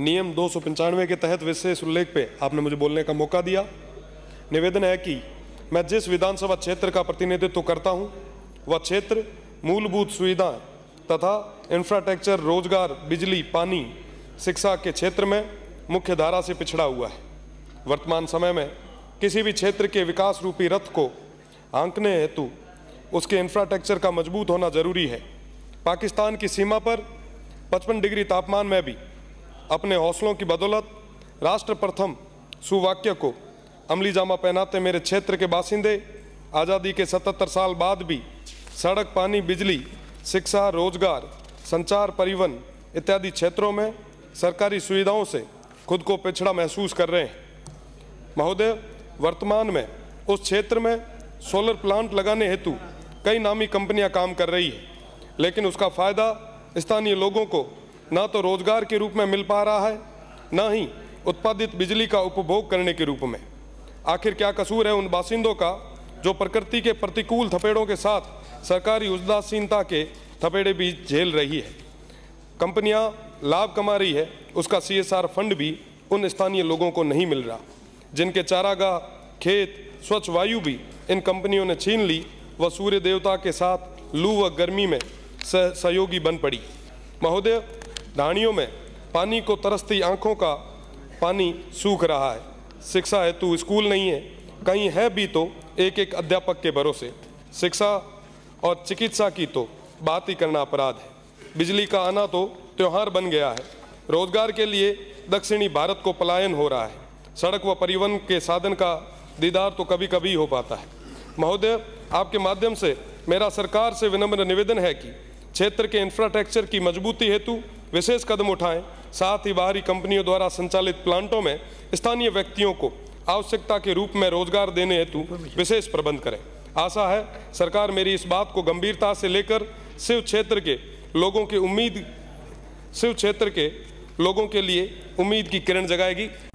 नियम दो के तहत विशेष उल्लेख पे आपने मुझे बोलने का मौका दिया निवेदन है कि मैं जिस विधानसभा क्षेत्र का प्रतिनिधित्व करता हूँ वह क्षेत्र मूलभूत सुविधाएं तथा इंफ्रास्ट्रक्चर रोजगार बिजली पानी शिक्षा के क्षेत्र में मुख्य धारा से पिछड़ा हुआ है वर्तमान समय में किसी भी क्षेत्र के विकास रूपी रथ को आंकने हेतु उसके इंफ्रास्ट्रक्चर का मजबूत होना जरूरी है पाकिस्तान की सीमा पर 55 डिग्री तापमान में भी अपने हौसलों की बदौलत राष्ट्र प्रथम सुवाक्य को अमली जामा पहनाते मेरे क्षेत्र के बासिंदे आज़ादी के 77 साल बाद भी सड़क पानी बिजली शिक्षा रोजगार संचार परिवहन इत्यादि क्षेत्रों में सरकारी सुविधाओं से खुद को पिछड़ा महसूस कर रहे हैं महोदय वर्तमान में उस क्षेत्र में सोलर प्लांट लगाने हेतु कई नामी कंपनियां काम कर रही है लेकिन उसका फ़ायदा स्थानीय लोगों को ना तो रोजगार के रूप में मिल पा रहा है ना ही उत्पादित बिजली का उपभोग करने के रूप में आखिर क्या कसूर है उन बासिंदों का जो प्रकृति के प्रतिकूल थपेड़ों के साथ सरकारी उदासीनता के थपेड़े भी झेल रही है कंपनियां लाभ कमा रही है उसका सीएसआर फंड भी उन स्थानीय लोगों को नहीं मिल रहा जिनके चारागाह खेत स्वच्छ वायु भी इन कंपनियों ने छीन ली व सूर्य देवता के साथ लू व गर्मी में सहयोगी बन पड़ी महोदय ढाणियों में पानी को तरसती आंखों का पानी सूख रहा है शिक्षा हेतु स्कूल नहीं है कहीं है भी तो एक एक अध्यापक के भरोसे शिक्षा और चिकित्सा की तो बात ही करना अपराध है बिजली का आना तो त्यौहार बन गया है रोजगार के लिए दक्षिणी भारत को पलायन हो रहा है सड़क व परिवहन के साधन का दीदार तो कभी कभी हो पाता है महोदय आपके माध्यम से मेरा सरकार से विनम्र निवेदन है कि क्षेत्र के इंफ्रास्ट्रक्चर की मजबूती हेतु विशेष कदम उठाएं साथ ही बाहरी कंपनियों द्वारा संचालित प्लांटों में स्थानीय व्यक्तियों को आवश्यकता के रूप में रोजगार देने हेतु विशेष प्रबंध करें आशा है सरकार मेरी इस बात को गंभीरता से लेकर शिव क्षेत्र के लोगों की उम्मीद शिव क्षेत्र के लोगों के लिए उम्मीद की किरण जगाएगी